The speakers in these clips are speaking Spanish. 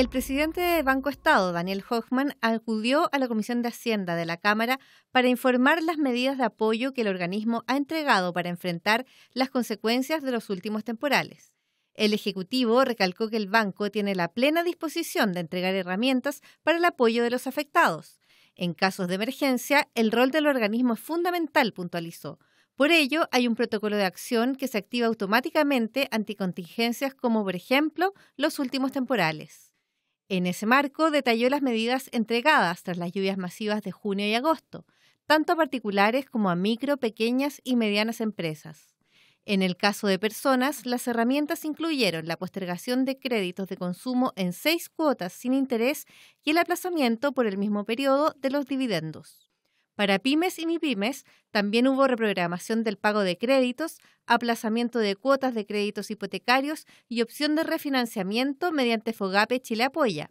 El presidente de Banco Estado, Daniel Hoffman, acudió a la Comisión de Hacienda de la Cámara para informar las medidas de apoyo que el organismo ha entregado para enfrentar las consecuencias de los últimos temporales. El Ejecutivo recalcó que el banco tiene la plena disposición de entregar herramientas para el apoyo de los afectados. En casos de emergencia, el rol del organismo es fundamental, puntualizó. Por ello, hay un protocolo de acción que se activa automáticamente ante contingencias como, por ejemplo, los últimos temporales. En ese marco, detalló las medidas entregadas tras las lluvias masivas de junio y agosto, tanto a particulares como a micro, pequeñas y medianas empresas. En el caso de personas, las herramientas incluyeron la postergación de créditos de consumo en seis cuotas sin interés y el aplazamiento por el mismo periodo de los dividendos. Para pymes y mipymes, también hubo reprogramación del pago de créditos, aplazamiento de cuotas de créditos hipotecarios y opción de refinanciamiento mediante Fogape Chile Apoya,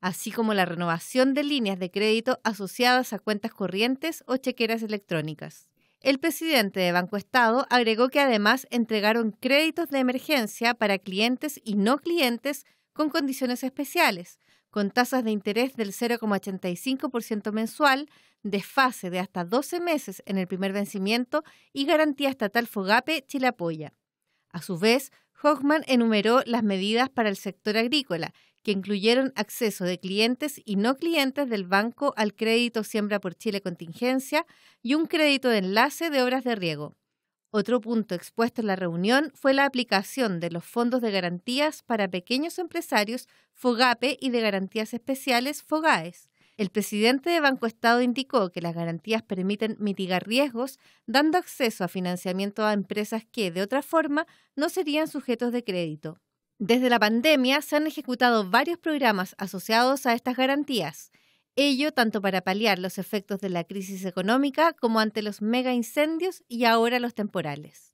así como la renovación de líneas de crédito asociadas a cuentas corrientes o chequeras electrónicas. El presidente de Banco Estado agregó que además entregaron créditos de emergencia para clientes y no clientes con condiciones especiales, con tasas de interés del 0,85% mensual, desfase de hasta 12 meses en el primer vencimiento y garantía estatal Fogape Chile apoya. A su vez, Hochman enumeró las medidas para el sector agrícola, que incluyeron acceso de clientes y no clientes del banco al crédito Siembra por Chile Contingencia y un crédito de enlace de obras de riego. Otro punto expuesto en la reunión fue la aplicación de los fondos de garantías para pequeños empresarios FOGAPE y de garantías especiales FOGAES. El presidente de Banco Estado indicó que las garantías permiten mitigar riesgos, dando acceso a financiamiento a empresas que, de otra forma, no serían sujetos de crédito. Desde la pandemia se han ejecutado varios programas asociados a estas garantías. Ello tanto para paliar los efectos de la crisis económica como ante los mega incendios y ahora los temporales.